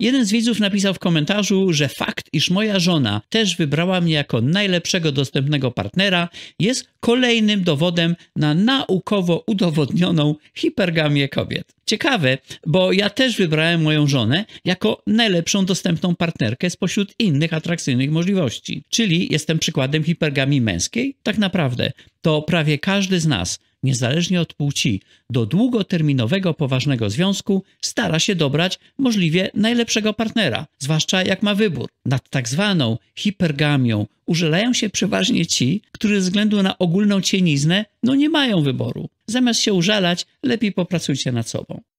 Jeden z widzów napisał w komentarzu, że fakt, iż moja żona też wybrała mnie jako najlepszego dostępnego partnera, jest kolejnym dowodem na naukowo udowodnioną hipergamię kobiet. Ciekawe, bo ja też wybrałem moją żonę jako najlepszą dostępną partnerkę spośród innych atrakcyjnych możliwości. Czyli jestem przykładem hipergamii męskiej? Tak naprawdę, to prawie każdy z nas niezależnie od płci, do długoterminowego poważnego związku stara się dobrać możliwie najlepszego partnera, zwłaszcza jak ma wybór. Nad tak zwaną hipergamią użylają się przeważnie ci, którzy ze względu na ogólną cieniznę no nie mają wyboru. Zamiast się użalać, lepiej popracujcie nad sobą.